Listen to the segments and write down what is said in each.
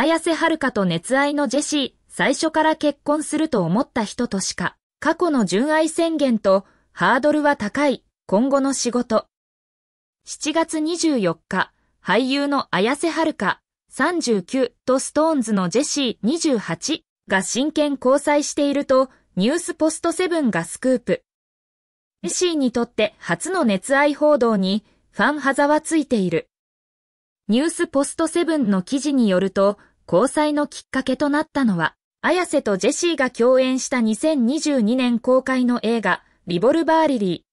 綾瀬はるかと熱愛のジェシー、最初から結婚すると思った人としか、過去の純愛宣言と、ハードルは高い、今後の仕事。7月24日、俳優の綾瀬はるか、39とストーンズのジェシー28が真剣交際していると、ニュースポストセブンがスクープ。ジェシーにとって初の熱愛報道に、ファンはざわついている。ニュースポストセブンの記事によると、交際のきっかけとなったのは、綾瀬とジェシーが共演した2022年公開の映画、リボルバーリリー。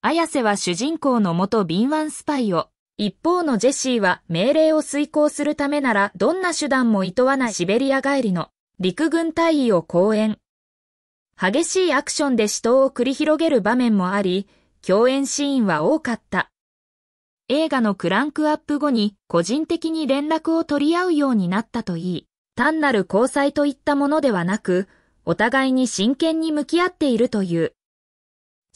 綾瀬は主人公の元敏腕スパイを、一方のジェシーは命令を遂行するためならどんな手段も厭わないシベリア帰りの陸軍大尉を講演。激しいアクションで死闘を繰り広げる場面もあり、共演シーンは多かった。映画のクランクアップ後に個人的に連絡を取り合うようになったといい、単なる交際といったものではなく、お互いに真剣に向き合っているという。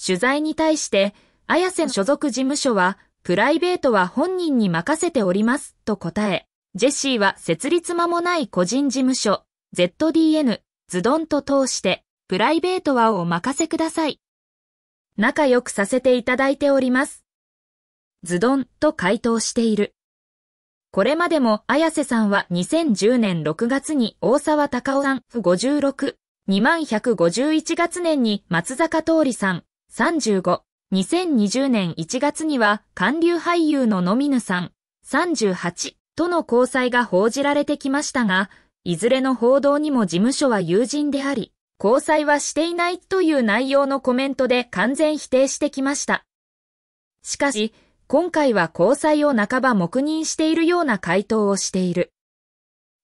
取材に対して、綾瀬所属事務所は、プライベートは本人に任せております、と答え、ジェシーは設立間もない個人事務所、ZDN、ズドンと通して、プライベートはお任せください。仲良くさせていただいております。ズドンと回答している。これまでも綾瀬さんは2010年6月に大沢隆夫さん56、2151月年に松坂通りさん35、2020年1月には韓流俳優のノミヌさん38との交際が報じられてきましたが、いずれの報道にも事務所は友人であり、交際はしていないという内容のコメントで完全否定してきました。しかし、今回は交際を半ば黙認しているような回答をしている。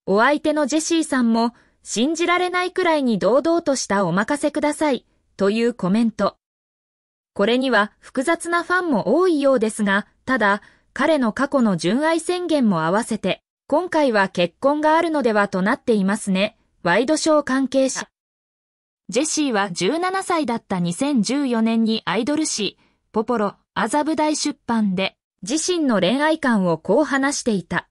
お相手のジェシーさんも、信じられないくらいに堂々としたお任せください、というコメント。これには複雑なファンも多いようですが、ただ、彼の過去の純愛宣言も合わせて、今回は結婚があるのではとなっていますね、ワイドショー関係者。ジェシーは17歳だった2014年にアイドル誌、ポポロ、麻布台出版で自身の恋愛観をこう話していた。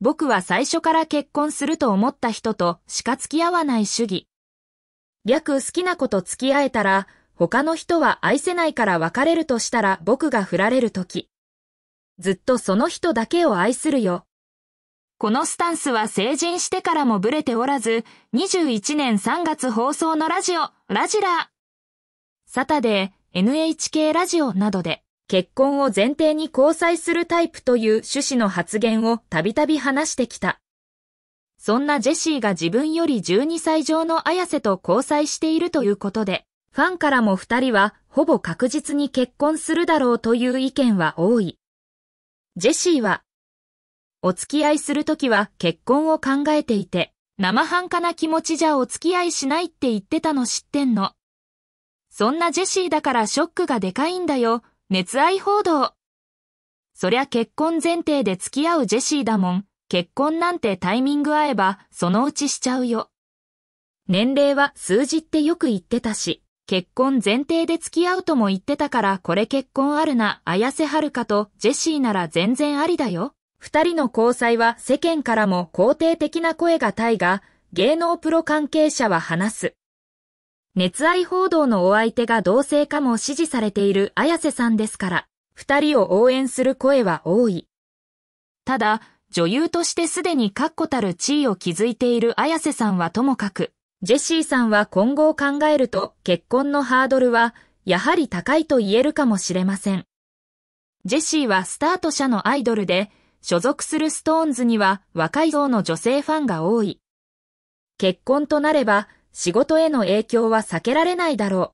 僕は最初から結婚すると思った人としか付き合わない主義。略好きな子と付き合えたら、他の人は愛せないから別れるとしたら僕が振られる時。ずっとその人だけを愛するよ。このスタンスは成人してからもブレておらず、21年3月放送のラジオ、ラジラー。サタデー、NHK ラジオなどで結婚を前提に交際するタイプという趣旨の発言をたびたび話してきた。そんなジェシーが自分より12歳上の綾瀬と交際しているということで、ファンからも二人はほぼ確実に結婚するだろうという意見は多い。ジェシーは、お付き合いするときは結婚を考えていて、生半可な気持ちじゃお付き合いしないって言ってたの知ってんの。そんなジェシーだからショックがでかいんだよ。熱愛報道。そりゃ結婚前提で付き合うジェシーだもん。結婚なんてタイミング合えば、そのうちしちゃうよ。年齢は数字ってよく言ってたし、結婚前提で付き合うとも言ってたからこれ結婚あるな、綾瀬はるかとジェシーなら全然ありだよ。二人の交際は世間からも肯定的な声がたいが、芸能プロ関係者は話す。熱愛報道のお相手が同性かも支持されている綾瀬さんですから、二人を応援する声は多い。ただ、女優としてすでに確固たる地位を築いている綾瀬さんはともかく、ジェシーさんは今後を考えると結婚のハードルはやはり高いと言えるかもしれません。ジェシーはスタート社のアイドルで、所属するストーンズには若い層の女性ファンが多い。結婚となれば、仕事への影響は避けられないだろう。